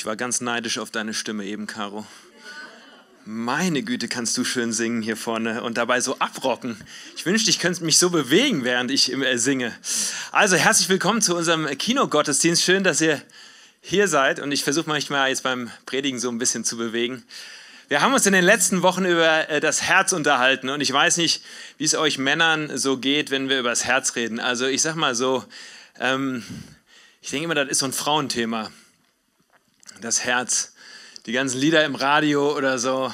Ich war ganz neidisch auf deine Stimme eben, Caro. Meine Güte, kannst du schön singen hier vorne und dabei so abrocken. Ich wünschte, ich könnte mich so bewegen, während ich äh, singe. Also herzlich willkommen zu unserem Kinogottesdienst. Schön, dass ihr hier seid und ich versuche manchmal jetzt beim Predigen so ein bisschen zu bewegen. Wir haben uns in den letzten Wochen über äh, das Herz unterhalten und ich weiß nicht, wie es euch Männern so geht, wenn wir über das Herz reden. Also ich sag mal so, ähm, ich denke immer, das ist so ein Frauenthema das Herz, die ganzen Lieder im Radio oder so,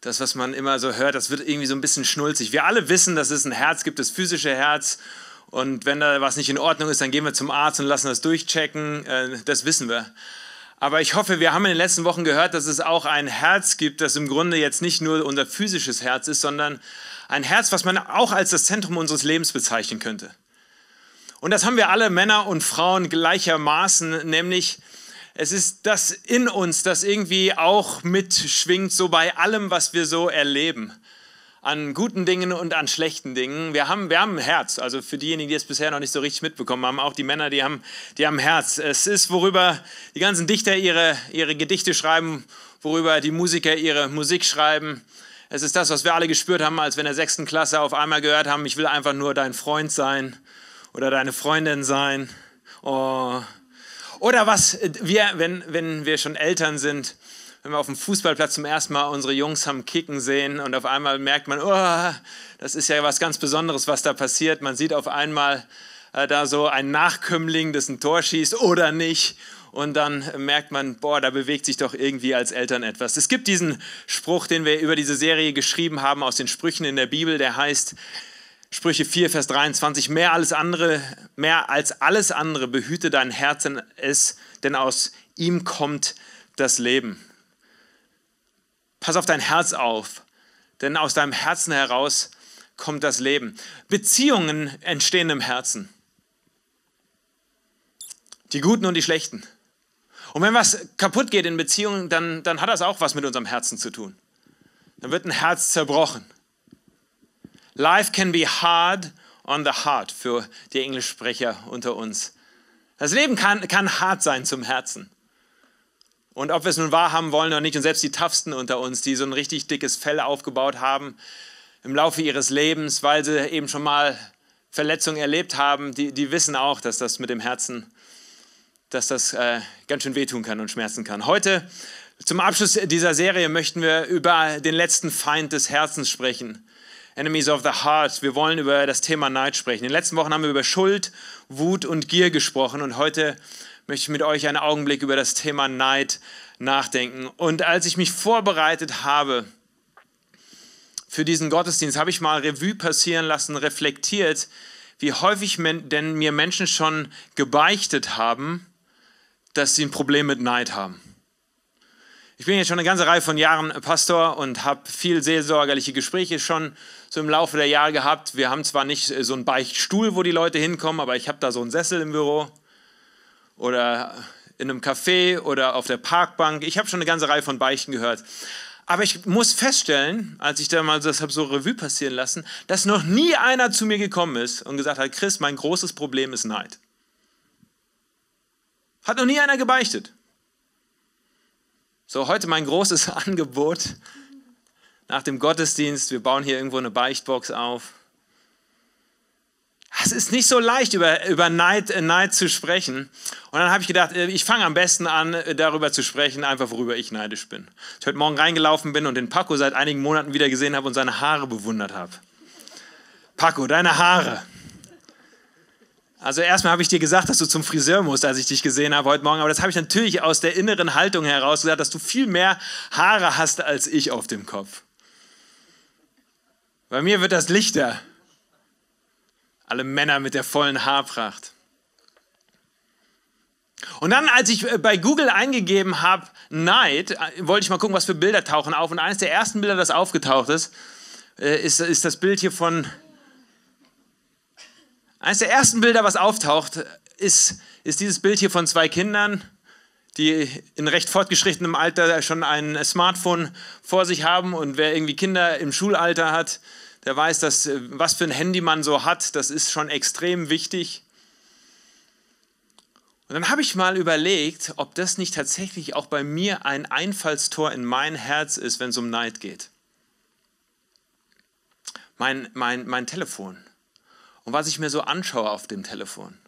das, was man immer so hört, das wird irgendwie so ein bisschen schnulzig. Wir alle wissen, dass es ein Herz gibt, das physische Herz. Und wenn da was nicht in Ordnung ist, dann gehen wir zum Arzt und lassen das durchchecken. Äh, das wissen wir. Aber ich hoffe, wir haben in den letzten Wochen gehört, dass es auch ein Herz gibt, das im Grunde jetzt nicht nur unser physisches Herz ist, sondern ein Herz, was man auch als das Zentrum unseres Lebens bezeichnen könnte. Und das haben wir alle Männer und Frauen gleichermaßen, nämlich es ist das in uns, das irgendwie auch mitschwingt, so bei allem, was wir so erleben. An guten Dingen und an schlechten Dingen. Wir haben, wir haben ein Herz. Also für diejenigen, die es bisher noch nicht so richtig mitbekommen haben, auch die Männer, die haben, die haben ein Herz. Es ist, worüber die ganzen Dichter ihre, ihre Gedichte schreiben, worüber die Musiker ihre Musik schreiben. Es ist das, was wir alle gespürt haben, als wir in der sechsten Klasse auf einmal gehört haben, ich will einfach nur dein Freund sein oder deine Freundin sein. Oh, oder was äh, wir, wenn, wenn wir schon Eltern sind, wenn wir auf dem Fußballplatz zum ersten Mal unsere Jungs haben kicken sehen und auf einmal merkt man, oh, das ist ja was ganz Besonderes, was da passiert. Man sieht auf einmal äh, da so einen Nachkömmling, das ein Tor schießt oder nicht. Und dann merkt man, boah, da bewegt sich doch irgendwie als Eltern etwas. Es gibt diesen Spruch, den wir über diese Serie geschrieben haben aus den Sprüchen in der Bibel, der heißt, Sprüche 4, Vers 23, mehr als, andere, mehr als alles andere behüte dein Herz, denn, es, denn aus ihm kommt das Leben. Pass auf dein Herz auf, denn aus deinem Herzen heraus kommt das Leben. Beziehungen entstehen im Herzen. Die guten und die schlechten. Und wenn was kaputt geht in Beziehungen, dann, dann hat das auch was mit unserem Herzen zu tun. Dann wird ein Herz zerbrochen. Life can be hard on the heart für die Englischsprecher unter uns. Das Leben kann, kann hart sein zum Herzen. Und ob wir es nun wahrhaben wollen oder nicht, und selbst die Toughsten unter uns, die so ein richtig dickes Fell aufgebaut haben im Laufe ihres Lebens, weil sie eben schon mal Verletzungen erlebt haben, die, die wissen auch, dass das mit dem Herzen, dass das äh, ganz schön wehtun kann und schmerzen kann. Heute, zum Abschluss dieser Serie, möchten wir über den letzten Feind des Herzens sprechen. Enemies of the Heart. Wir wollen über das Thema Neid sprechen. In den letzten Wochen haben wir über Schuld, Wut und Gier gesprochen und heute möchte ich mit euch einen Augenblick über das Thema Neid nachdenken. Und als ich mich vorbereitet habe für diesen Gottesdienst, habe ich mal Revue passieren lassen, reflektiert, wie häufig denn mir Menschen schon gebeichtet haben, dass sie ein Problem mit Neid haben. Ich bin jetzt schon eine ganze Reihe von Jahren Pastor und habe viel seelsorgerliche Gespräche schon so im Laufe der Jahre gehabt. Wir haben zwar nicht äh, so einen Beichtstuhl, wo die Leute hinkommen, aber ich habe da so einen Sessel im Büro oder in einem Café oder auf der Parkbank. Ich habe schon eine ganze Reihe von Beichten gehört. Aber ich muss feststellen, als ich da mal das habe so Revue passieren lassen, dass noch nie einer zu mir gekommen ist und gesagt hat, Chris, mein großes Problem ist Neid. Hat noch nie einer gebeichtet. So, heute mein großes Angebot nach dem Gottesdienst, wir bauen hier irgendwo eine Beichtbox auf. Es ist nicht so leicht, über, über Neid, äh, Neid zu sprechen. Und dann habe ich gedacht, äh, ich fange am besten an, äh, darüber zu sprechen, einfach worüber ich neidisch bin. Ich heute Morgen reingelaufen bin und den Paco seit einigen Monaten wieder gesehen habe und seine Haare bewundert habe. Paco, deine Haare. Also erstmal habe ich dir gesagt, dass du zum Friseur musst, als ich dich gesehen habe heute Morgen. Aber das habe ich natürlich aus der inneren Haltung heraus gesagt, dass du viel mehr Haare hast als ich auf dem Kopf. Bei mir wird das lichter. Alle Männer mit der vollen Haarpracht. Und dann, als ich äh, bei Google eingegeben habe, Neid, äh, wollte ich mal gucken, was für Bilder tauchen auf. Und eines der ersten Bilder, das aufgetaucht ist, äh, ist, ist das Bild hier von. Eines der ersten Bilder, was auftaucht, ist, ist dieses Bild hier von zwei Kindern die in recht fortgeschrittenem Alter schon ein Smartphone vor sich haben und wer irgendwie Kinder im Schulalter hat, der weiß, dass, äh, was für ein Handy man so hat, das ist schon extrem wichtig. Und dann habe ich mal überlegt, ob das nicht tatsächlich auch bei mir ein Einfallstor in mein Herz ist, wenn es um Neid geht. Mein, mein, mein Telefon. Und was ich mir so anschaue auf dem Telefon.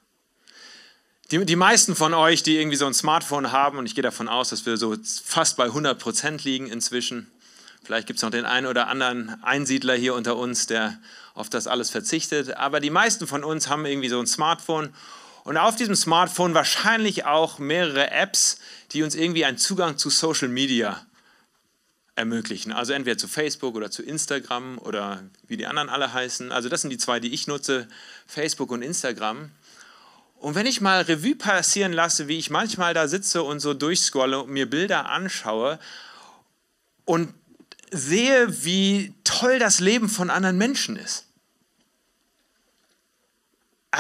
Die, die meisten von euch, die irgendwie so ein Smartphone haben, und ich gehe davon aus, dass wir so fast bei 100 Prozent liegen inzwischen. Vielleicht gibt es noch den einen oder anderen Einsiedler hier unter uns, der auf das alles verzichtet. Aber die meisten von uns haben irgendwie so ein Smartphone und auf diesem Smartphone wahrscheinlich auch mehrere Apps, die uns irgendwie einen Zugang zu Social Media ermöglichen. Also entweder zu Facebook oder zu Instagram oder wie die anderen alle heißen. Also das sind die zwei, die ich nutze, Facebook und Instagram. Und wenn ich mal Revue passieren lasse, wie ich manchmal da sitze und so durchscrolle und mir Bilder anschaue und sehe, wie toll das Leben von anderen Menschen ist.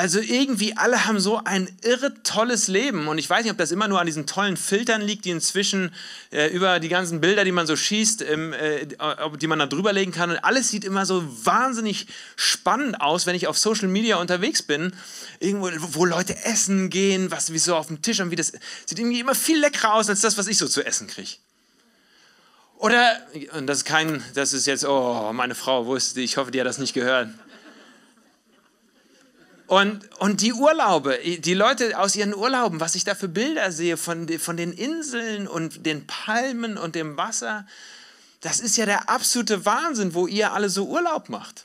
Also irgendwie alle haben so ein irre tolles Leben. Und ich weiß nicht, ob das immer nur an diesen tollen Filtern liegt, die inzwischen äh, über die ganzen Bilder, die man so schießt, ähm, äh, die man da drüber legen kann. Und alles sieht immer so wahnsinnig spannend aus, wenn ich auf Social Media unterwegs bin. Irgendwo, wo Leute essen gehen, was wie so auf dem Tisch und wie das. Sieht irgendwie immer viel leckerer aus als das, was ich so zu essen kriege. Oder, und das ist kein, das ist jetzt, oh, meine Frau wusste, ich hoffe, die hat das nicht gehört. Und, und die Urlaube, die Leute aus ihren Urlauben, was ich da für Bilder sehe von, von den Inseln und den Palmen und dem Wasser, das ist ja der absolute Wahnsinn, wo ihr alle so Urlaub macht.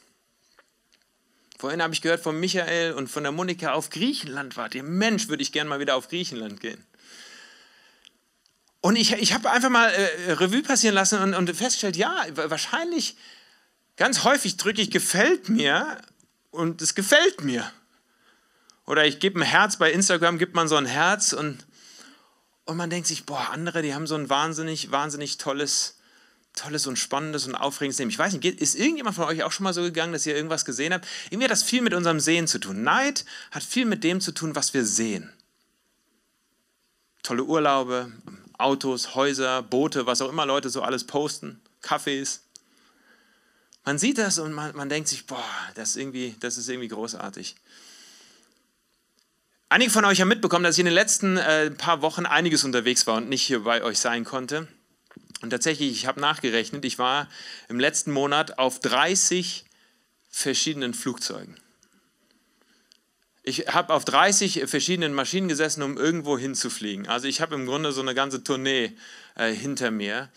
Vorhin habe ich gehört von Michael und von der Monika, auf Griechenland wart ihr. Mensch, würde ich gern mal wieder auf Griechenland gehen. Und ich, ich habe einfach mal äh, Revue passieren lassen und, und festgestellt, ja, wahrscheinlich, ganz häufig drücke ich gefällt mir und es gefällt mir. Oder ich gebe ein Herz, bei Instagram gibt man so ein Herz und, und man denkt sich, boah, andere, die haben so ein wahnsinnig, wahnsinnig tolles, tolles und spannendes und aufregendes Leben. Ich weiß nicht, ist irgendjemand von euch auch schon mal so gegangen, dass ihr irgendwas gesehen habt? Irgendwie hat das viel mit unserem Sehen zu tun. Neid hat viel mit dem zu tun, was wir sehen. Tolle Urlaube, Autos, Häuser, Boote, was auch immer Leute so alles posten, Kaffees. Man sieht das und man, man denkt sich, boah, das, irgendwie, das ist irgendwie großartig. Einige von euch haben mitbekommen, dass ich in den letzten äh, paar Wochen einiges unterwegs war und nicht hier bei euch sein konnte. Und tatsächlich, ich habe nachgerechnet, ich war im letzten Monat auf 30 verschiedenen Flugzeugen. Ich habe auf 30 verschiedenen Maschinen gesessen, um irgendwo hinzufliegen. Also ich habe im Grunde so eine ganze Tournee äh, hinter mir.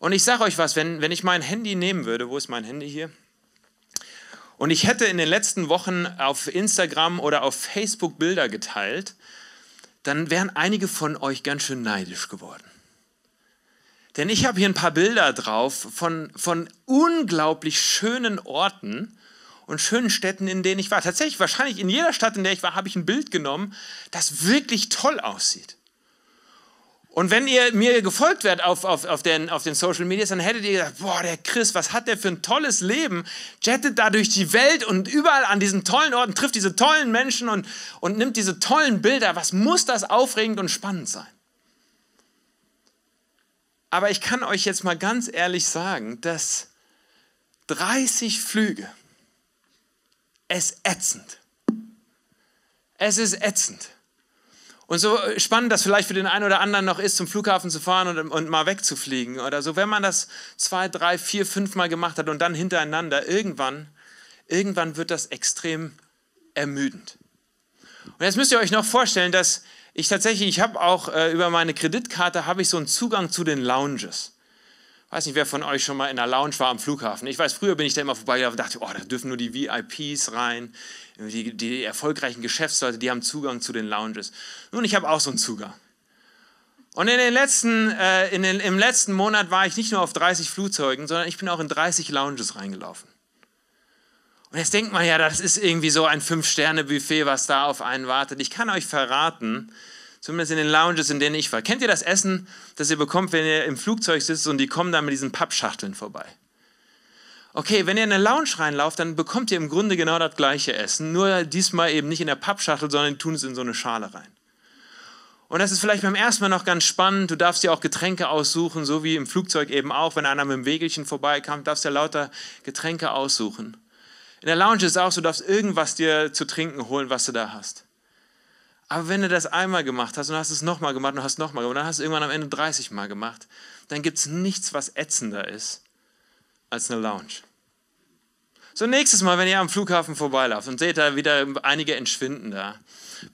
Und ich sage euch was, wenn, wenn ich mein Handy nehmen würde, wo ist mein Handy hier? Und ich hätte in den letzten Wochen auf Instagram oder auf Facebook Bilder geteilt, dann wären einige von euch ganz schön neidisch geworden. Denn ich habe hier ein paar Bilder drauf von, von unglaublich schönen Orten und schönen Städten, in denen ich war. Tatsächlich, wahrscheinlich in jeder Stadt, in der ich war, habe ich ein Bild genommen, das wirklich toll aussieht. Und wenn ihr mir gefolgt werdet auf, auf, auf, den, auf den Social Medias, dann hättet ihr gesagt, boah, der Chris, was hat der für ein tolles Leben, jettet da durch die Welt und überall an diesen tollen Orten, trifft diese tollen Menschen und, und nimmt diese tollen Bilder. Was muss das aufregend und spannend sein? Aber ich kann euch jetzt mal ganz ehrlich sagen, dass 30 Flüge, es ätzend. Es ist ätzend. Und so äh, spannend das vielleicht für den einen oder anderen noch ist, zum Flughafen zu fahren und, und mal wegzufliegen oder so, wenn man das zwei, drei, vier, fünf Mal gemacht hat und dann hintereinander, irgendwann, irgendwann wird das extrem ermüdend. Und jetzt müsst ihr euch noch vorstellen, dass ich tatsächlich, ich habe auch äh, über meine Kreditkarte habe ich so einen Zugang zu den Lounges. Weiß nicht, wer von euch schon mal in einer Lounge war am Flughafen. Ich weiß, früher bin ich da immer vorbei und dachte, oh, da dürfen nur die VIPs rein, die, die erfolgreichen Geschäftsleute, die haben Zugang zu den Lounges. Nun, ich habe auch so einen Zugang. Und in den letzten, äh, in den, im letzten Monat war ich nicht nur auf 30 Flugzeugen, sondern ich bin auch in 30 Lounges reingelaufen. Und jetzt denkt man ja, das ist irgendwie so ein Fünf-Sterne-Buffet, was da auf einen wartet. Ich kann euch verraten, zumindest in den Lounges, in denen ich war. Kennt ihr das Essen, das ihr bekommt, wenn ihr im Flugzeug sitzt und die kommen da mit diesen Pappschachteln vorbei? okay, wenn ihr in eine Lounge reinlauft, dann bekommt ihr im Grunde genau das gleiche Essen, nur diesmal eben nicht in der Pappschachtel, sondern die tun es in so eine Schale rein. Und das ist vielleicht beim ersten Mal noch ganz spannend. Du darfst dir auch Getränke aussuchen, so wie im Flugzeug eben auch. Wenn einer mit dem Wegelchen vorbeikam, darfst du ja lauter Getränke aussuchen. In der Lounge ist es auch so, du darfst irgendwas dir zu trinken holen, was du da hast. Aber wenn du das einmal gemacht hast und hast es nochmal gemacht und hast nochmal gemacht und dann hast du irgendwann am Ende 30 Mal gemacht, dann gibt es nichts, was ätzender ist als eine Lounge. So nächstes Mal, wenn ihr am Flughafen vorbeilauft und seht da wieder einige entschwinden da.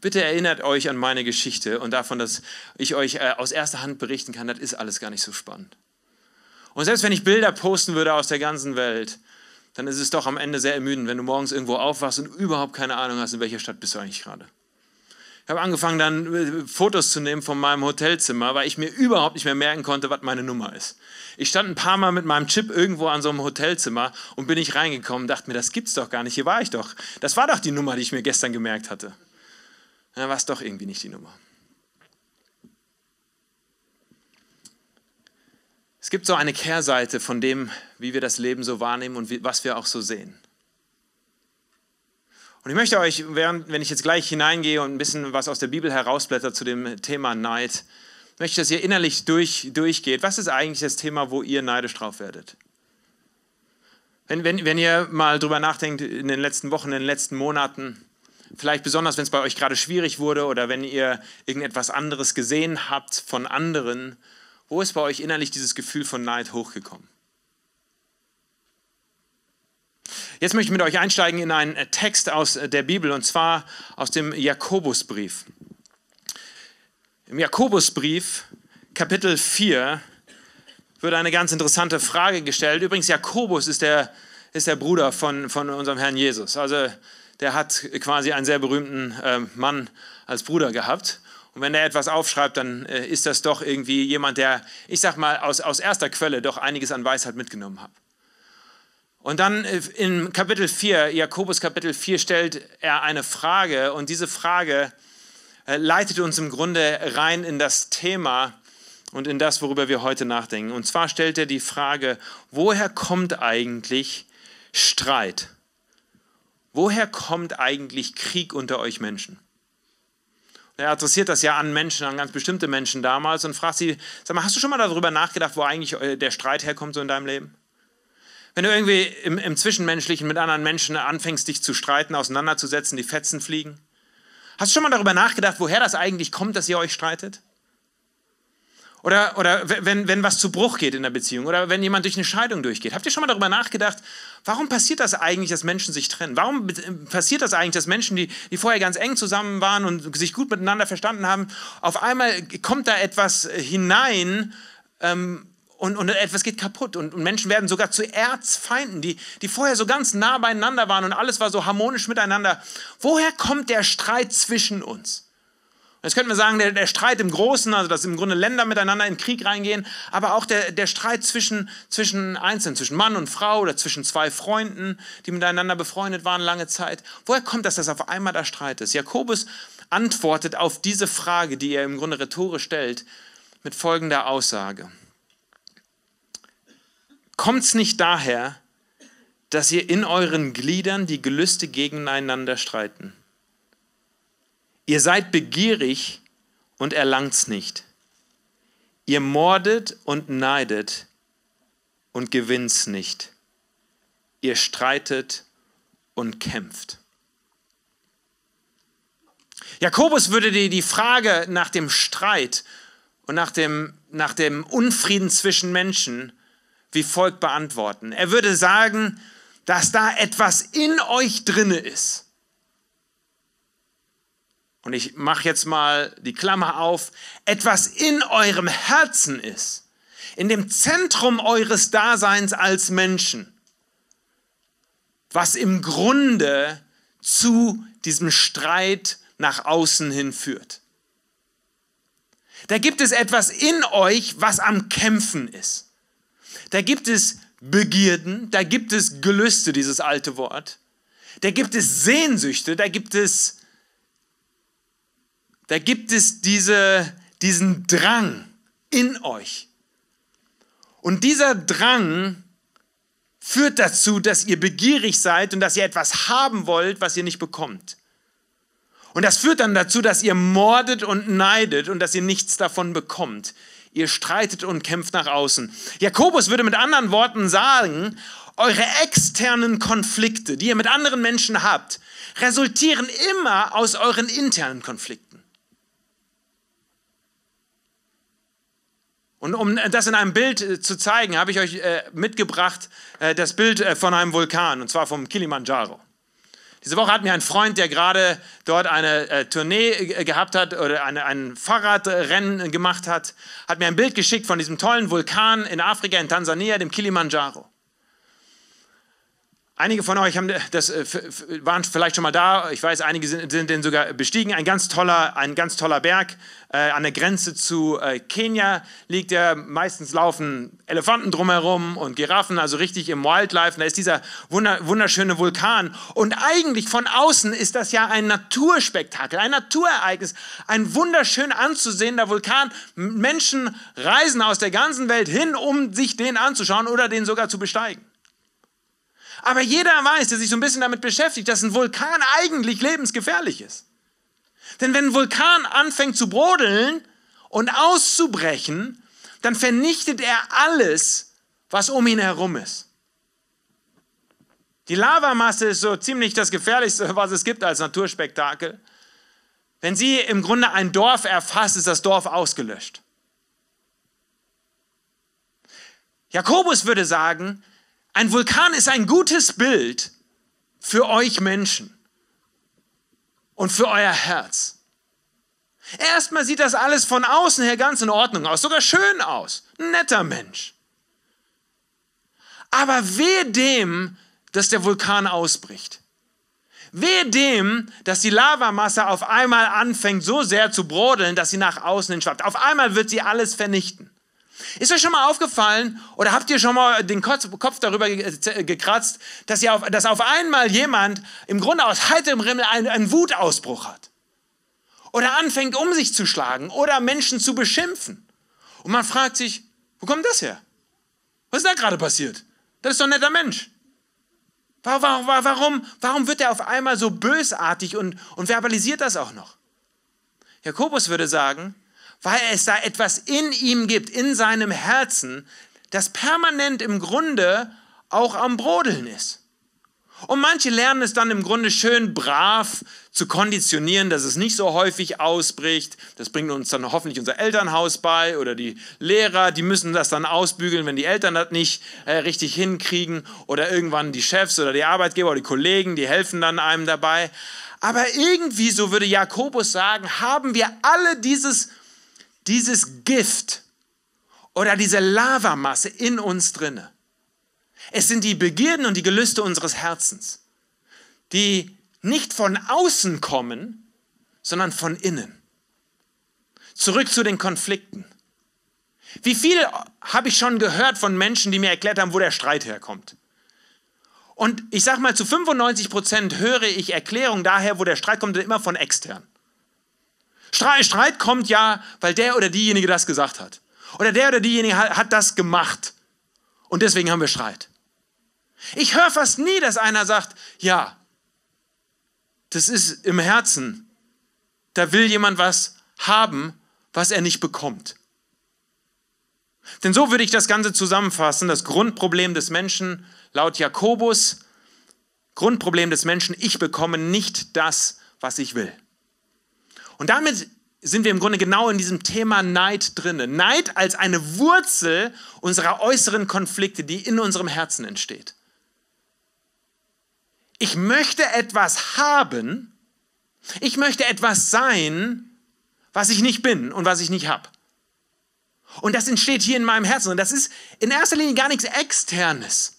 Bitte erinnert euch an meine Geschichte und davon, dass ich euch äh, aus erster Hand berichten kann, das ist alles gar nicht so spannend. Und selbst wenn ich Bilder posten würde aus der ganzen Welt, dann ist es doch am Ende sehr ermüdend, wenn du morgens irgendwo aufwachst und überhaupt keine Ahnung hast, in welcher Stadt bist du eigentlich gerade. Ich habe angefangen, dann äh, Fotos zu nehmen von meinem Hotelzimmer, weil ich mir überhaupt nicht mehr merken konnte, was meine Nummer ist. Ich stand ein paar Mal mit meinem Chip irgendwo an so einem Hotelzimmer und bin ich reingekommen, dachte mir, das gibt's doch gar nicht, hier war ich doch. Das war doch die Nummer, die ich mir gestern gemerkt hatte. Dann war es doch irgendwie nicht die Nummer. Es gibt so eine Kehrseite von dem, wie wir das Leben so wahrnehmen und wie, was wir auch so sehen. Und ich möchte euch, während, wenn ich jetzt gleich hineingehe und ein bisschen was aus der Bibel herausblätter zu dem Thema Neid, möchte, dass ihr innerlich durch, durchgeht. Was ist eigentlich das Thema, wo ihr neidisch drauf werdet? Wenn, wenn, wenn ihr mal drüber nachdenkt, in den letzten Wochen, in den letzten Monaten, vielleicht besonders, wenn es bei euch gerade schwierig wurde oder wenn ihr irgendetwas anderes gesehen habt von anderen, wo ist bei euch innerlich dieses Gefühl von Neid hochgekommen? Jetzt möchte ich mit euch einsteigen in einen Text aus äh, der Bibel und zwar aus dem Jakobusbrief. Im Jakobusbrief, Kapitel 4, wird eine ganz interessante Frage gestellt. Übrigens, Jakobus ist der, ist der Bruder von, von unserem Herrn Jesus. Also der hat quasi einen sehr berühmten ähm, Mann als Bruder gehabt. Und wenn er etwas aufschreibt, dann äh, ist das doch irgendwie jemand, der, ich sag mal, aus, aus erster Quelle doch einiges an Weisheit mitgenommen hat. Und dann äh, in Kapitel 4, Jakobus Kapitel 4, stellt er eine Frage und diese Frage äh, leitet uns im Grunde rein in das Thema und in das, worüber wir heute nachdenken. Und zwar stellt er die Frage, woher kommt eigentlich Streit? Woher kommt eigentlich Krieg unter euch Menschen? Er adressiert das ja an Menschen, an ganz bestimmte Menschen damals und fragt sie, sag mal, hast du schon mal darüber nachgedacht, wo eigentlich äh, der Streit herkommt so in deinem Leben? Wenn du irgendwie im, im Zwischenmenschlichen mit anderen Menschen anfängst, dich zu streiten, auseinanderzusetzen, die Fetzen fliegen. Hast du schon mal darüber nachgedacht, woher das eigentlich kommt, dass ihr euch streitet? Oder, oder wenn, wenn was zu Bruch geht in der Beziehung oder wenn jemand durch eine Scheidung durchgeht. Habt ihr schon mal darüber nachgedacht, warum passiert das eigentlich, dass Menschen sich trennen? Warum passiert das eigentlich, dass Menschen, die, die vorher ganz eng zusammen waren und sich gut miteinander verstanden haben, auf einmal kommt da etwas hinein, ähm, und, und etwas geht kaputt und, und Menschen werden sogar zu Erzfeinden, die, die vorher so ganz nah beieinander waren und alles war so harmonisch miteinander. Woher kommt der Streit zwischen uns? Jetzt könnten wir sagen, der, der, Streit im Großen, also dass im Grunde Länder miteinander in Krieg reingehen, aber auch der, der Streit zwischen, zwischen Einzelnen, zwischen Mann und Frau oder zwischen zwei Freunden, die miteinander befreundet waren lange Zeit. Woher kommt das, dass auf einmal der Streit ist? Jakobus antwortet auf diese Frage, die er im Grunde rhetorisch stellt, mit folgender Aussage. Kommt es nicht daher, dass ihr in euren Gliedern die Gelüste gegeneinander streiten? Ihr seid begierig und erlangt's nicht. Ihr mordet und neidet und gewinnt's nicht. Ihr streitet und kämpft. Jakobus würde dir die Frage nach dem Streit und nach dem, nach dem Unfrieden zwischen Menschen wie folgt beantworten. Er würde sagen, dass da etwas in euch drinne ist. Und ich mache jetzt mal die Klammer auf, etwas in eurem Herzen ist, in dem Zentrum eures Daseins als Menschen, was im Grunde zu diesem Streit nach außen hin führt. Da gibt es etwas in euch, was am Kämpfen ist. Da gibt es Begierden, da gibt es Gelüste, dieses alte Wort. Da gibt es Sehnsüchte, da gibt es, da gibt es diese, diesen Drang in euch. Und dieser Drang führt dazu, dass ihr begierig seid und dass ihr etwas haben wollt, was ihr nicht bekommt. Und das führt dann dazu, dass ihr mordet und neidet und dass ihr nichts davon bekommt ihr streitet und kämpft nach außen. Jakobus würde mit anderen Worten sagen, eure externen Konflikte, die ihr mit anderen Menschen habt, resultieren immer aus euren internen Konflikten. Und um das in einem Bild äh, zu zeigen, habe ich euch äh, mitgebracht äh, das Bild von einem Vulkan, und zwar vom Kilimanjaro. Diese Woche hat mir ein Freund, der gerade dort eine äh, Tournee äh, gehabt hat oder eine, ein Fahrradrennen gemacht hat, hat mir ein Bild geschickt von diesem tollen Vulkan in Afrika, in Tansania, dem Kilimanjaro einige von euch haben äh, das, äh, waren vielleicht schon mal da. Ich weiß, einige sind, sind den sogar bestiegen. Ein ganz toller, ein ganz toller Berg. Äh, an der Grenze zu äh, Kenia liegt er. Meistens laufen Elefanten drumherum und Giraffen, also richtig im Wildlife. Und da ist dieser wunder, wunderschöne Vulkan. Und eigentlich von außen ist das ja ein Naturspektakel, ein Naturereignis. Ein wunderschön anzusehender Vulkan. Menschen reisen aus der ganzen Welt hin, um sich den anzuschauen oder den sogar zu besteigen. Aber jeder weiß, der sich so ein bisschen damit beschäftigt, dass ein Vulkan eigentlich lebensgefährlich ist. Denn wenn ein Vulkan anfängt zu brodeln und auszubrechen, dann vernichtet er alles, was um ihn herum ist. Die Lavamasse ist so ziemlich das Gefährlichste, was es gibt als Naturspektakel. Wenn sie im Grunde ein Dorf erfasst, ist das Dorf ausgelöscht. Jakobus würde sagen, ein Vulkan ist ein gutes Bild für euch Menschen und für euer Herz. Erstmal sieht das alles von außen her ganz in Ordnung aus, sogar schön aus. Ein netter Mensch. Aber wehe dem, dass der Vulkan ausbricht. Wehe dem, dass die Lavamasse auf einmal anfängt so sehr zu brodeln, dass sie nach außen hin schwappt. Auf einmal wird sie alles vernichten. Ist euch schon mal aufgefallen oder habt ihr schon mal den Kopf darüber äh, gekratzt, dass, ihr auf, dass auf einmal jemand im Grunde aus heiterem Rimmel einen, einen Wutausbruch hat? Oder anfängt, um sich zu schlagen oder Menschen zu beschimpfen? Und man fragt sich, wo kommt das her? Was ist da gerade passiert? Das ist doch ein netter Mensch. Warum, warum, warum wird er auf einmal so bösartig und, und verbalisiert das auch noch? Jakobus würde sagen, weil es da etwas in ihm gibt, in seinem Herzen, das permanent im Grunde auch am Brodeln ist. Und manche lernen es dann im Grunde schön brav zu konditionieren, dass es nicht so häufig ausbricht. Das bringt uns dann hoffentlich unser Elternhaus bei oder die Lehrer, die müssen das dann ausbügeln, wenn die Eltern das nicht äh, richtig hinkriegen oder irgendwann die Chefs oder die Arbeitgeber oder die Kollegen, die helfen dann einem dabei. Aber irgendwie, so würde Jakobus sagen, haben wir alle dieses dieses Gift oder diese Lavamasse in uns drinne. Es sind die Begierden und die Gelüste unseres Herzens, die nicht von außen kommen, sondern von innen. Zurück zu den Konflikten. Wie viel habe ich schon gehört von Menschen, die mir erklärt haben, wo der Streit herkommt? Und ich sage mal, zu 95 Prozent höre ich Erklärungen daher, wo der Streit kommt, immer von extern. Streit, kommt ja, weil der oder diejenige das gesagt hat. Oder der oder diejenige hat das gemacht. Und deswegen haben wir Streit. Ich höre fast nie, dass einer sagt, ja, das ist im Herzen. Da will jemand was haben, was er nicht bekommt. Denn so würde ich das Ganze zusammenfassen. Das Grundproblem des Menschen laut Jakobus, Grundproblem des Menschen, ich bekomme nicht das, was ich will. Und damit sind wir im Grunde genau in diesem Thema Neid drinne. Neid als eine Wurzel unserer äußeren Konflikte, die in unserem Herzen entsteht. Ich möchte etwas haben, ich möchte etwas sein, was ich nicht bin und was ich nicht habe. Und das entsteht hier in meinem Herzen. Und das ist in erster Linie gar nichts Externes,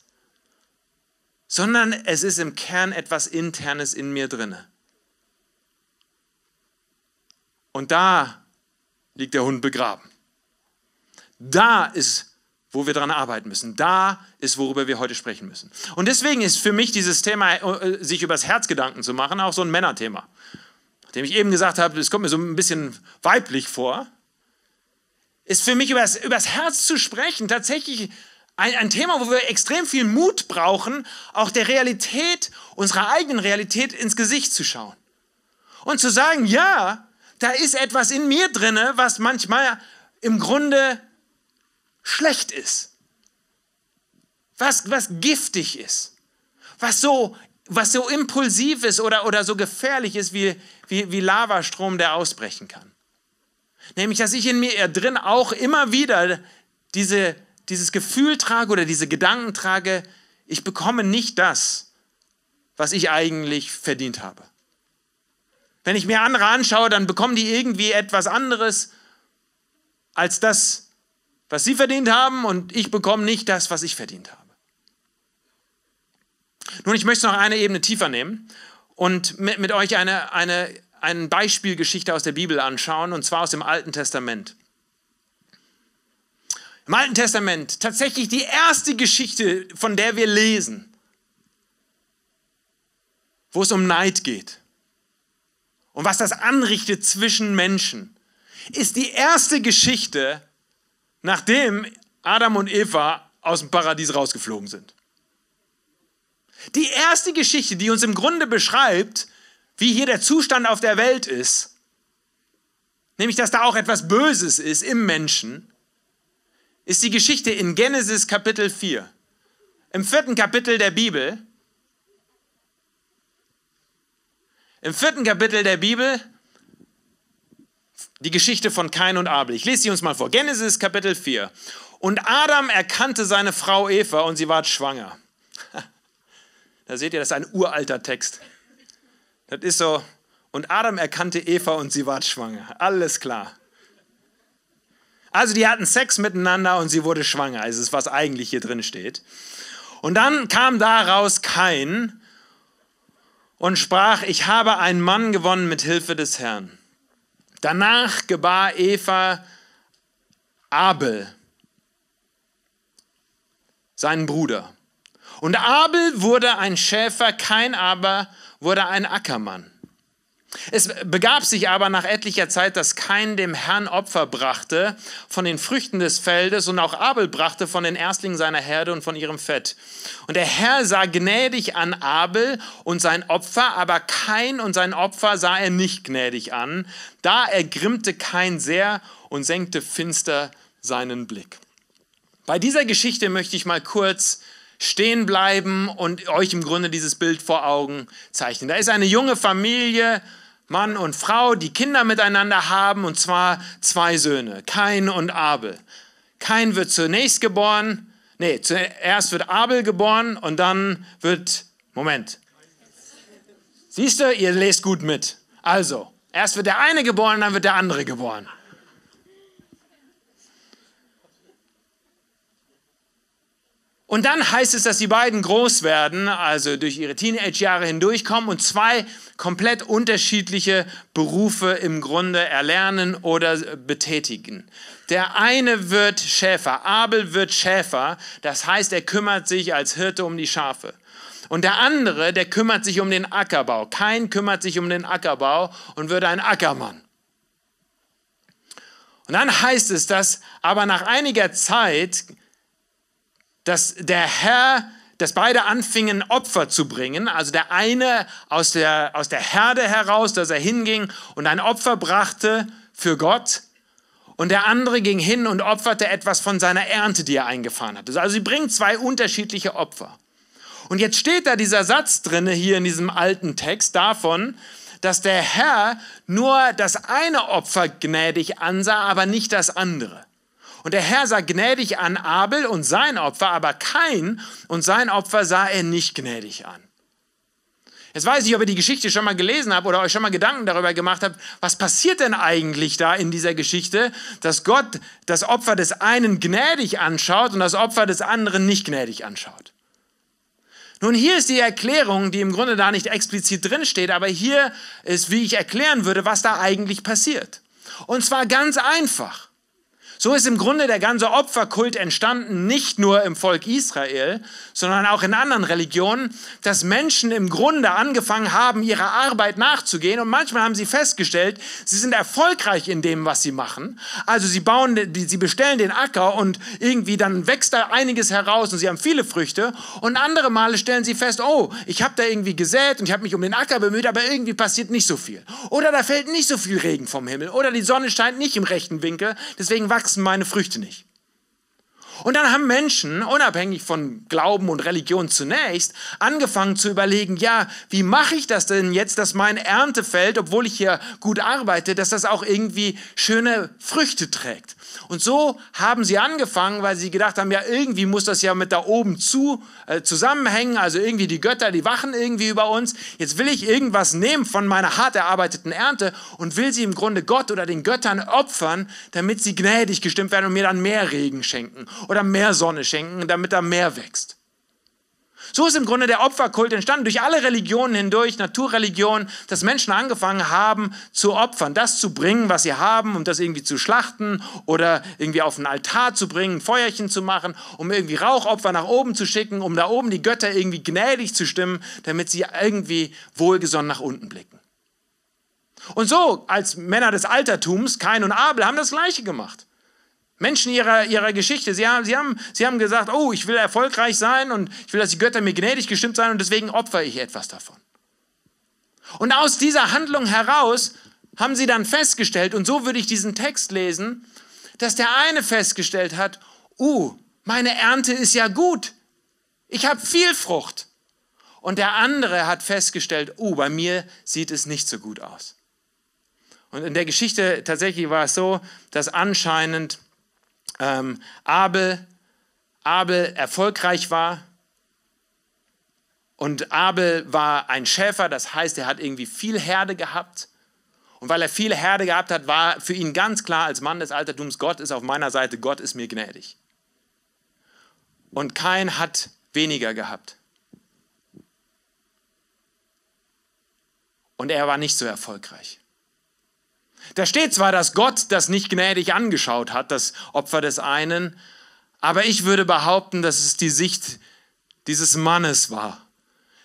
sondern es ist im Kern etwas Internes in mir drinne. Und da liegt der Hund begraben. Da ist, wo wir dran arbeiten müssen. Da ist, worüber wir heute sprechen müssen. Und deswegen ist für mich dieses Thema, äh, sich übers Herz Gedanken zu machen, auch so ein Männerthema. Nachdem ich eben gesagt habe, es kommt mir so ein bisschen weiblich vor, ist für mich übers, übers Herz zu sprechen tatsächlich ein, ein Thema, wo wir extrem viel Mut brauchen, auch der Realität, unserer eigenen Realität ins Gesicht zu schauen. Und zu sagen, ja, da ist etwas in mir drinne, was manchmal im Grunde schlecht ist. Was, was giftig ist. Was so, was so impulsiv ist oder, oder so gefährlich ist wie, wie, wie Lavastrom, der ausbrechen kann. Nämlich, dass ich in mir drin auch immer wieder diese, dieses Gefühl trage oder diese Gedanken trage, ich bekomme nicht das, was ich eigentlich verdient habe. Wenn ich mir andere anschaue, dann bekommen die irgendwie etwas anderes als das, was sie verdient haben und ich bekomme nicht das, was ich verdient habe. Nun, ich möchte noch eine Ebene tiefer nehmen und mit, mit euch eine, eine, eine Beispielgeschichte aus der Bibel anschauen, und zwar aus dem Alten Testament. Im Alten Testament tatsächlich die erste Geschichte, von der wir lesen, wo es um Neid geht und was das anrichtet zwischen Menschen, ist die erste Geschichte, nachdem Adam und Eva aus dem Paradies rausgeflogen sind. Die erste Geschichte, die uns im Grunde beschreibt, wie hier der Zustand auf der Welt ist, nämlich dass da auch etwas Böses ist im Menschen, ist die Geschichte in Genesis Kapitel 4. Im vierten Kapitel der Bibel Im vierten Kapitel der Bibel die Geschichte von Kain und Abel. Ich lese sie uns mal vor. Genesis Kapitel 4. Und Adam erkannte seine Frau Eva und sie ward schwanger. Da seht ihr, das ist ein uralter Text. Das ist so. Und Adam erkannte Eva und sie ward schwanger. Alles klar. Also die hatten Sex miteinander und sie wurde schwanger. Das also, ist, was eigentlich hier drin steht. Und dann kam daraus Kain und sprach, ich habe einen Mann gewonnen mit Hilfe des Herrn. Danach gebar Eva Abel, seinen Bruder. Und Abel wurde ein Schäfer, kein aber wurde ein Ackermann. Es begab sich aber nach etlicher Zeit, dass kein dem Herrn Opfer brachte von den Früchten des Feldes und auch Abel brachte von den Erstlingen seiner Herde und von ihrem Fett. Und der Herr sah gnädig an Abel und sein Opfer, aber Kain und sein Opfer sah er nicht gnädig an. Da ergrimmte Kain sehr und senkte finster seinen Blick. Bei dieser Geschichte möchte ich mal kurz stehen bleiben und euch im Grunde dieses Bild vor Augen zeichnen. Da ist eine junge Familie, Mann und Frau, die Kinder miteinander haben, und zwar zwei Söhne, Kain und Abel. Kain wird zunächst geboren, nee, zuerst wird Abel geboren und dann wird, Moment. Siehst du, ihr lest gut mit. Also, erst wird der eine geboren, dann wird der andere geboren. Und dann heißt es, dass die beiden groß werden, also durch ihre Teenage-Jahre hindurchkommen und zwei komplett unterschiedliche Berufe im Grunde erlernen oder betätigen. Der eine wird Schäfer, Abel wird Schäfer, das heißt, er kümmert sich als Hirte um die Schafe. Und der andere, der kümmert sich um den Ackerbau. Kein kümmert sich um den Ackerbau und wird ein Ackermann. Und dann heißt es, dass aber nach einiger Zeit dass der Herr, dass beide anfingen, Opfer zu bringen. Also der eine aus der, aus der Herde heraus, dass er hinging und ein Opfer brachte für Gott. Und der andere ging hin und opferte etwas von seiner Ernte, die er eingefahren hatte. Also sie bringen zwei unterschiedliche Opfer. Und jetzt steht da dieser Satz drinne hier in diesem alten Text davon, dass der Herr nur das eine Opfer gnädig ansah, aber nicht das andere. Und der Herr sah gnädig an Abel und sein Opfer, aber kein und sein Opfer sah er nicht gnädig an. Jetzt weiß ich, ob ihr die Geschichte schon mal gelesen habt oder euch schon mal Gedanken darüber gemacht habt, was passiert denn eigentlich da in dieser Geschichte, dass Gott das Opfer des einen gnädig anschaut und das Opfer des anderen nicht gnädig anschaut. Nun, hier ist die Erklärung, die im Grunde da nicht explizit drin steht, aber hier ist, wie ich erklären würde, was da eigentlich passiert. Und zwar ganz einfach. So ist im Grunde der ganze Opferkult entstanden, nicht nur im Volk Israel, sondern auch in anderen Religionen, dass Menschen im Grunde angefangen haben, ihrer Arbeit nachzugehen und manchmal haben sie festgestellt, sie sind erfolgreich in dem, was sie machen. Also sie bauen, sie bestellen den Acker und irgendwie dann wächst da einiges heraus und sie haben viele Früchte und andere Male stellen sie fest, oh, ich habe da irgendwie gesät und ich habe mich um den Acker bemüht, aber irgendwie passiert nicht so viel. Oder da fällt nicht so viel Regen vom Himmel oder die Sonne scheint nicht im rechten Winkel, deswegen wachsen wachsen meine Früchte nicht. Und dann haben Menschen, unabhängig von Glauben und Religion zunächst, angefangen zu überlegen, ja, wie mache ich das denn jetzt, dass mein Erntefeld, obwohl ich hier gut arbeite, dass das auch irgendwie schöne Früchte trägt. Und so haben sie angefangen, weil sie gedacht haben, ja, irgendwie muss das ja mit da oben zu äh, zusammenhängen, also irgendwie die Götter, die wachen irgendwie über uns. Jetzt will ich irgendwas nehmen von meiner hart erarbeiteten Ernte und will sie im Grunde Gott oder den Göttern opfern, damit sie gnädig gestimmt werden und mir dann mehr Regen schenken oder mehr Sonne schenken, damit da mehr wächst. So ist im Grunde der Opferkult entstanden, durch alle Religionen hindurch, Naturreligionen, dass Menschen angefangen haben zu opfern, das zu bringen, was sie haben, um das irgendwie zu schlachten oder irgendwie auf einen Altar zu bringen, Feuerchen zu machen, um irgendwie Rauchopfer nach oben zu schicken, um da oben die Götter irgendwie gnädig zu stimmen, damit sie irgendwie wohlgesonnen nach unten blicken. Und so, als Männer des Altertums, Kain und Abel, haben das Gleiche gemacht. Menschen ihrer, ihrer Geschichte. Sie haben, sie, haben, sie haben gesagt, oh, ich will erfolgreich sein und ich will, dass die Götter mir gnädig gestimmt sein und deswegen opfer ich etwas davon. Und aus dieser Handlung heraus haben sie dann festgestellt, und so würde ich diesen Text lesen, dass der eine festgestellt hat, uh, meine Ernte ist ja gut. Ich habe viel Frucht. Und der andere hat festgestellt, uh, bei mir sieht es nicht so gut aus. Und in der Geschichte tatsächlich war es so, dass anscheinend ähm, Abel, Abel erfolgreich war. Und Abel war ein Schäfer, das heißt, er hat irgendwie viel Herde gehabt. Und weil er viele Herde gehabt hat, war für ihn ganz klar als Mann des Altertums, Gott ist auf meiner Seite, Gott ist mir gnädig. Und kein hat weniger gehabt. Und er war nicht so erfolgreich. Da steht zwar, dass Gott das nicht gnädig angeschaut hat, das Opfer des einen, aber ich würde behaupten, dass es die Sicht dieses Mannes war,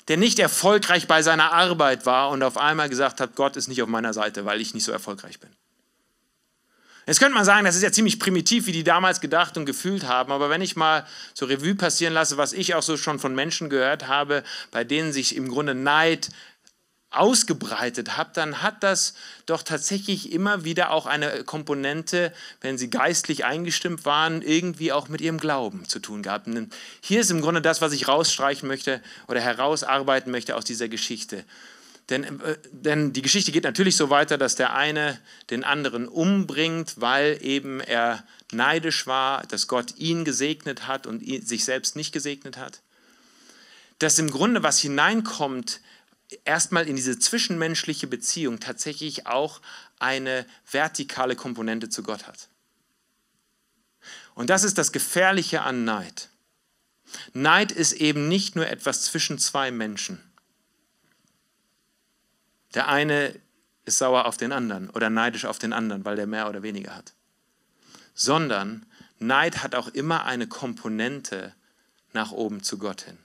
der nicht erfolgreich bei seiner Arbeit war und auf einmal gesagt hat, Gott ist nicht auf meiner Seite, weil ich nicht so erfolgreich bin. Jetzt könnte man sagen, das ist ja ziemlich primitiv, wie die damals gedacht und gefühlt haben, aber wenn ich mal so Revue passieren lasse, was ich auch so schon von Menschen gehört habe, bei denen sich im Grunde Neid, ausgebreitet habt, dann hat das doch tatsächlich immer wieder auch eine Komponente, wenn sie geistlich eingestimmt waren, irgendwie auch mit ihrem Glauben zu tun gehabt. Und hier ist im Grunde das, was ich rausstreichen möchte oder herausarbeiten möchte aus dieser Geschichte. Denn, äh, denn die Geschichte geht natürlich so weiter, dass der eine den anderen umbringt, weil eben er neidisch war, dass Gott ihn gesegnet hat und sich selbst nicht gesegnet hat. Dass im Grunde was hineinkommt, erstmal in diese zwischenmenschliche Beziehung tatsächlich auch eine vertikale Komponente zu Gott hat. Und das ist das Gefährliche an Neid. Neid ist eben nicht nur etwas zwischen zwei Menschen. Der eine ist sauer auf den anderen oder neidisch auf den anderen, weil der mehr oder weniger hat. Sondern Neid hat auch immer eine Komponente nach oben zu Gott hin.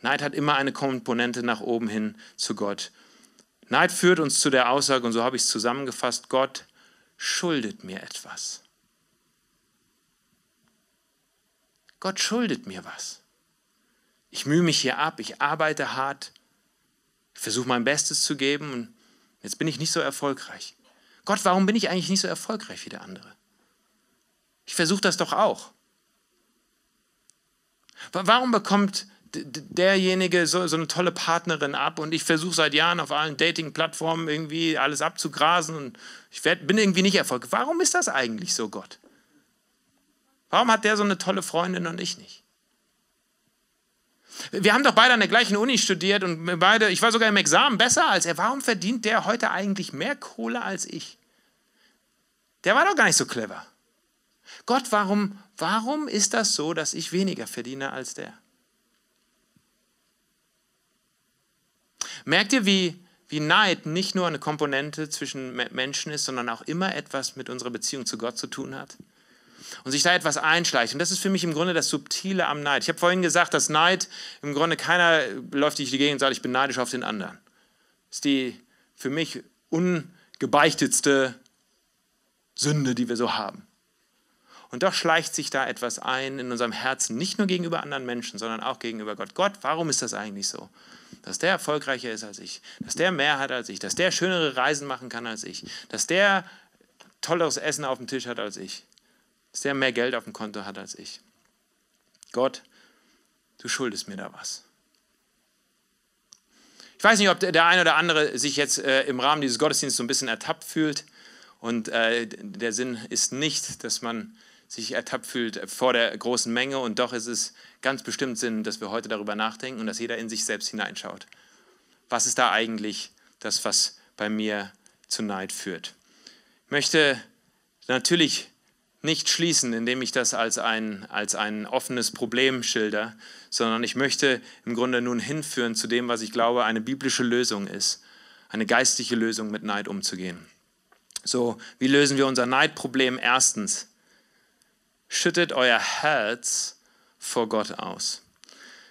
Neid hat immer eine Komponente nach oben hin zu Gott. Neid führt uns zu der Aussage, und so habe ich es zusammengefasst, Gott schuldet mir etwas. Gott schuldet mir was. Ich mühe mich hier ab, ich arbeite hart, versuche mein Bestes zu geben und jetzt bin ich nicht so erfolgreich. Gott, warum bin ich eigentlich nicht so erfolgreich wie der andere? Ich versuche das doch auch. Warum bekommt derjenige so, so eine tolle Partnerin ab und ich versuche seit Jahren auf allen Dating-Plattformen irgendwie alles abzugrasen und ich werd, bin irgendwie nicht erfolgreich. Warum ist das eigentlich so, Gott? Warum hat der so eine tolle Freundin und ich nicht? Wir haben doch beide an der gleichen Uni studiert und beide, ich war sogar im Examen besser als er. Warum verdient der heute eigentlich mehr Kohle als ich? Der war doch gar nicht so clever. Gott, warum, warum ist das so, dass ich weniger verdiene als der? Merkt ihr, wie, wie Neid nicht nur eine Komponente zwischen Menschen ist, sondern auch immer etwas mit unserer Beziehung zu Gott zu tun hat? Und sich da etwas einschleicht. Und das ist für mich im Grunde das Subtile am Neid. Ich habe vorhin gesagt, dass Neid im Grunde keiner läuft durch die Gegend und sagt, ich bin neidisch auf den anderen. Das ist die für mich ungebeichtetste Sünde, die wir so haben. Und doch schleicht sich da etwas ein in unserem Herzen, nicht nur gegenüber anderen Menschen, sondern auch gegenüber Gott. Gott, warum ist das eigentlich so? dass der erfolgreicher ist als ich, dass der mehr hat als ich, dass der schönere Reisen machen kann als ich, dass der tolleres Essen auf dem Tisch hat als ich, dass der mehr Geld auf dem Konto hat als ich. Gott, du schuldest mir da was. Ich weiß nicht, ob der eine oder andere sich jetzt äh, im Rahmen dieses Gottesdienstes so ein bisschen ertappt fühlt. Und äh, der Sinn ist nicht, dass man sich ertappt fühlt vor der großen Menge. Und doch ist es ganz bestimmt Sinn, dass wir heute darüber nachdenken und dass jeder in sich selbst hineinschaut. Was ist da eigentlich das, was bei mir zu Neid führt? Ich möchte natürlich nicht schließen, indem ich das als ein, als ein offenes Problem schilder, sondern ich möchte im Grunde nun hinführen zu dem, was ich glaube, eine biblische Lösung ist, eine geistliche Lösung mit Neid umzugehen. So, wie lösen wir unser Neidproblem? Erstens, schüttet euer Herz vor Gott aus.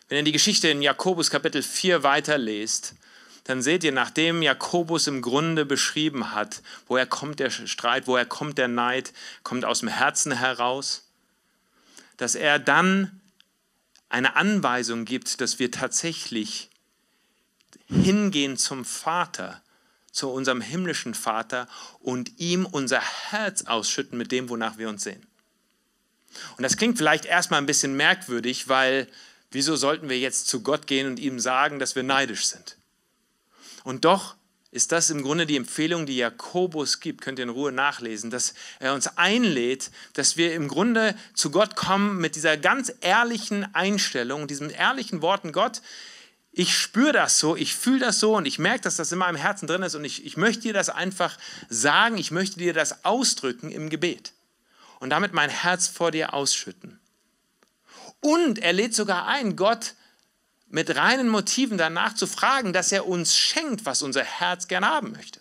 Wenn ihr die Geschichte in Jakobus Kapitel 4 weiterlest, dann seht ihr, nachdem Jakobus im Grunde beschrieben hat, woher kommt der Streit, woher kommt der Neid, kommt aus dem Herzen heraus, dass er dann eine Anweisung gibt, dass wir tatsächlich hingehen zum Vater, zu unserem himmlischen Vater und ihm unser Herz ausschütten mit dem, wonach wir uns sehen. Und das klingt vielleicht erstmal ein bisschen merkwürdig, weil wieso sollten wir jetzt zu Gott gehen und ihm sagen, dass wir neidisch sind? Und doch ist das im Grunde die Empfehlung, die Jakobus gibt, könnt ihr in Ruhe nachlesen, dass er uns einlädt, dass wir im Grunde zu Gott kommen mit dieser ganz ehrlichen Einstellung, diesen ehrlichen Worten Gott. Ich spüre das so, ich fühle das so und ich merke, dass das in meinem Herzen drin ist und ich, ich möchte dir das einfach sagen, ich möchte dir das ausdrücken im Gebet und damit mein Herz vor dir ausschütten. Und er lädt sogar ein, Gott mit reinen Motiven danach zu fragen, dass er uns schenkt, was unser Herz gern haben möchte.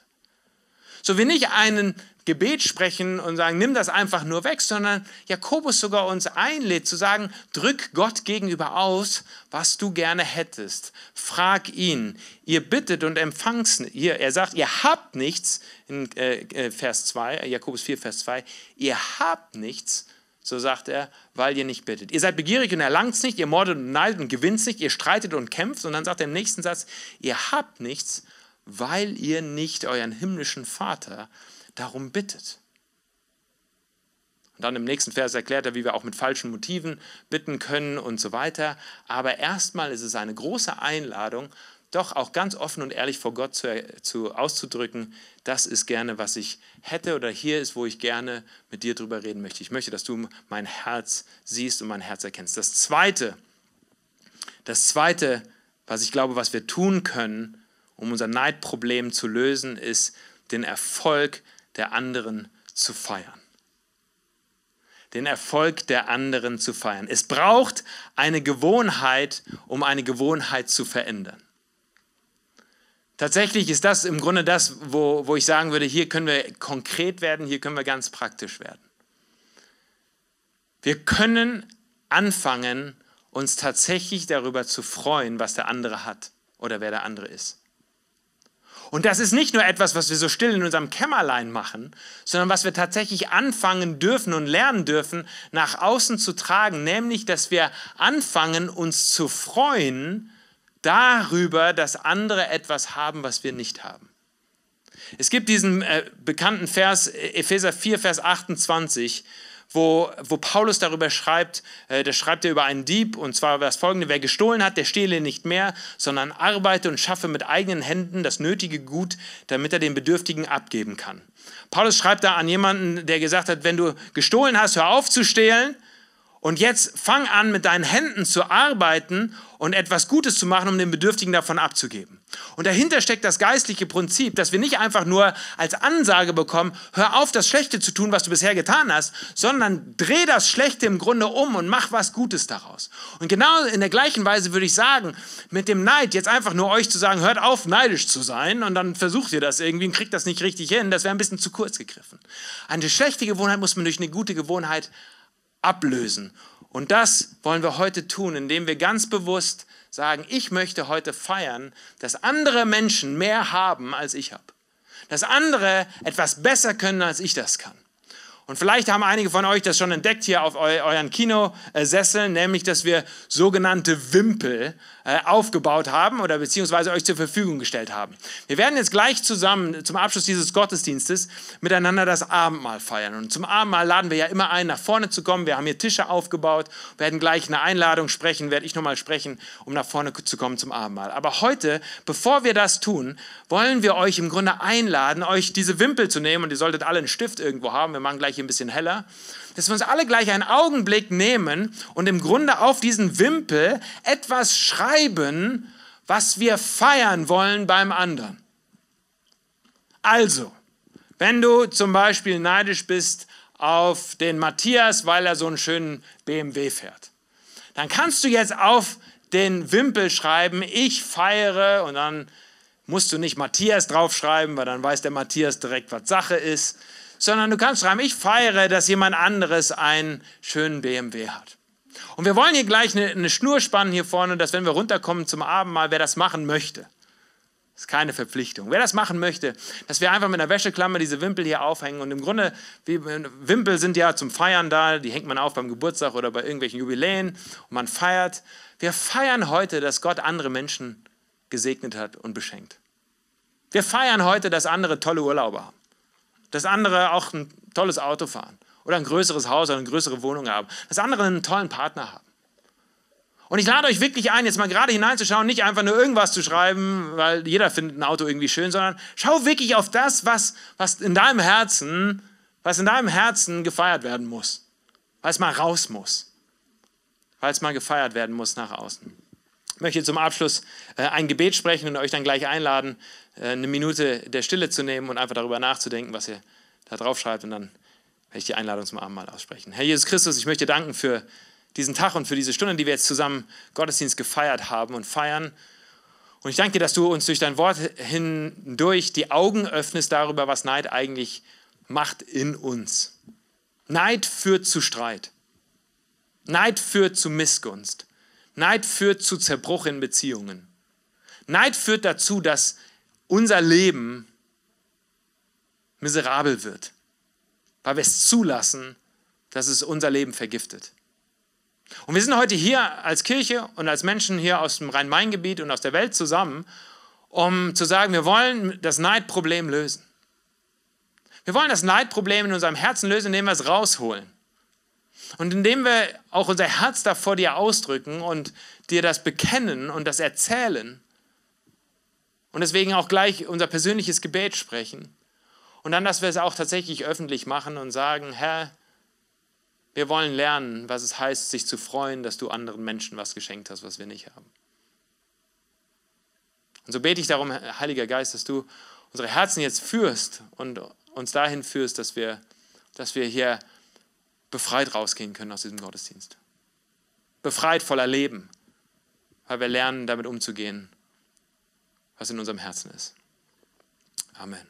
So wie nicht einen Gebet sprechen und sagen, nimm das einfach nur weg, sondern Jakobus sogar uns einlädt zu sagen, drück Gott gegenüber aus, was du gerne hättest. Frag ihn. Ihr bittet und empfangt. Ihr, er sagt, ihr habt nichts in äh, äh, Vers 2, äh, Jakobus 4, Vers 2. Ihr habt nichts, so sagt er, weil ihr nicht bittet. Ihr seid begierig und erlangt es nicht, ihr mordet und neidet und gewinnt nicht, ihr streitet und kämpft. Und dann sagt er im nächsten Satz, ihr habt nichts, weil ihr nicht euren himmlischen Vater darum bittet. Und dann im nächsten Vers erklärt er, wie wir auch mit falschen Motiven bitten können und so weiter. Aber erstmal ist es eine große Einladung, doch auch ganz offen und ehrlich vor Gott zu, zu, auszudrücken, das ist gerne, was ich hätte oder hier ist, wo ich gerne mit dir drüber reden möchte. Ich möchte, dass du mein Herz siehst und mein Herz erkennst. Das Zweite, das Zweite, was ich glaube, was wir tun können, um unser Neidproblem zu lösen, ist, den Erfolg der anderen zu feiern. Den Erfolg der anderen zu feiern. Es braucht eine Gewohnheit, um eine Gewohnheit zu verändern. Tatsächlich ist das im Grunde das, wo, wo ich sagen würde, hier können wir konkret werden, hier können wir ganz praktisch werden. Wir können anfangen, uns tatsächlich darüber zu freuen, was der andere hat oder wer der andere ist. Und das ist nicht nur etwas, was wir so still in unserem Kämmerlein machen, sondern was wir tatsächlich anfangen dürfen und lernen dürfen, nach außen zu tragen, nämlich, dass wir anfangen, uns zu freuen darüber, dass andere etwas haben, was wir nicht haben. Es gibt diesen äh, bekannten Vers, Epheser 4, Vers 28, wo, wo Paulus darüber schreibt, äh, da schreibt er über einen Dieb und zwar das folgende, wer gestohlen hat, der stehle nicht mehr, sondern arbeite und schaffe mit eigenen Händen das nötige Gut, damit er den Bedürftigen abgeben kann. Paulus schreibt da an jemanden, der gesagt hat, wenn du gestohlen hast, hör auf zu stehlen und jetzt fang an, mit deinen Händen zu arbeiten und etwas Gutes zu machen, um den Bedürftigen davon abzugeben. Und dahinter steckt das geistliche Prinzip, dass wir nicht einfach nur als Ansage bekommen, hör auf, das Schlechte zu tun, was du bisher getan hast, sondern dreh das Schlechte im Grunde um und mach was Gutes daraus. Und genau in der gleichen Weise würde ich sagen, mit dem Neid jetzt einfach nur euch zu sagen, hört auf, neidisch zu sein und dann versucht ihr das irgendwie und kriegt das nicht richtig hin, das wäre ein bisschen zu kurz gegriffen. Eine schlechte Gewohnheit muss man durch eine gute Gewohnheit ablösen. Und das wollen wir heute tun, indem wir ganz bewusst sagen, ich möchte heute feiern, dass andere Menschen mehr haben, als ich habe. Dass andere etwas besser können, als ich das kann. Und vielleicht haben einige von euch das schon entdeckt hier auf eu euren Kinosesseln, nämlich dass wir sogenannte Wimpel äh, aufgebaut haben oder beziehungsweise euch zur Verfügung gestellt haben. Wir werden jetzt gleich zusammen zum Abschluss dieses Gottesdienstes miteinander das Abendmahl feiern. Und zum Abendmahl laden wir ja immer ein, nach vorne zu kommen. Wir haben hier Tische aufgebaut, werden gleich eine Einladung sprechen, werde ich nochmal sprechen, um nach vorne zu kommen zum Abendmahl. Aber heute, bevor wir das tun, wollen wir euch im Grunde einladen, euch diese Wimpel zu nehmen und ihr solltet alle einen Stift irgendwo haben. Wir machen gleich gleich ein bisschen heller, dass wir uns alle gleich einen Augenblick nehmen und im Grunde auf diesen Wimpel etwas schreiben, was wir feiern wollen beim anderen. Also, wenn du zum Beispiel neidisch bist auf den Matthias, weil er so einen schönen BMW fährt, dann kannst du jetzt auf den Wimpel schreiben, ich feiere und dann musst du nicht Matthias draufschreiben, weil dann weiß der Matthias direkt, was Sache ist, sondern du kannst schreiben, ich feiere, dass jemand anderes einen schönen BMW hat. Und wir wollen hier gleich eine, eine Schnur spannen hier vorne, dass wenn wir runterkommen zum Abendmahl, wer das machen möchte, ist keine Verpflichtung. Wer das machen möchte, dass wir einfach mit einer Wäscheklammer diese Wimpel hier aufhängen und im Grunde, Wimpel sind ja zum Feiern da, die hängt man auf beim Geburtstag oder bei irgendwelchen Jubiläen und man feiert. Wir feiern heute, dass Gott andere Menschen gesegnet hat und beschenkt. Wir feiern heute, dass andere tolle Urlaube haben dass andere auch ein tolles Auto fahren oder ein größeres Haus oder eine größere Wohnung haben. dass andere einen tollen Partner haben. Und ich lade euch wirklich ein, jetzt mal gerade hineinzuschauen, nicht einfach nur irgendwas zu schreiben, weil jeder findet ein Auto irgendwie schön, sondern schau wirklich auf das, was, was in deinem Herzen, was in deinem Herzen gefeiert werden muss. Weil es mal raus muss. Weil es mal gefeiert werden muss nach außen. Ich möchte zum Abschluss äh, ein Gebet sprechen und euch dann gleich einladen, äh, eine Minute der Stille zu nehmen und einfach darüber nachzudenken, was ihr da drauf schreibt. Und dann werde ich die Einladung zum Abendmahl aussprechen. Herr Jesus Christus, ich möchte danken für diesen Tag und für diese Stunde, die wir jetzt zusammen Gottesdienst gefeiert haben und feiern. Und ich danke dir, dass du uns durch dein Wort hindurch die Augen öffnest darüber, was Neid eigentlich macht in uns. Neid führt zu Streit. Neid führt zu Missgunst. Neid führt zu Zerbruch in Beziehungen. Neid führt dazu, dass unser Leben miserabel wird, weil wir es zulassen, dass es unser Leben vergiftet. Und wir sind heute hier als Kirche und als Menschen hier aus dem Rhein-Main-Gebiet und aus der Welt zusammen, um zu sagen, wir wollen das Neidproblem lösen. Wir wollen das Neidproblem in unserem Herzen lösen, indem wir es rausholen. Und indem wir auch unser Herz davor dir ausdrücken und dir das bekennen und das erzählen, und deswegen auch gleich unser persönliches Gebet sprechen. Und dann, dass wir es auch tatsächlich öffentlich machen und sagen, Herr, wir wollen lernen, was es heißt, sich zu freuen, dass du anderen Menschen was geschenkt hast, was wir nicht haben. Und so bete ich darum, Heiliger Geist, dass du unsere Herzen jetzt führst und uns dahin führst, dass wir, dass wir hier befreit rausgehen können aus diesem Gottesdienst. Befreit voller Leben, weil wir lernen, damit umzugehen was in unserem Herzen ist. Amen.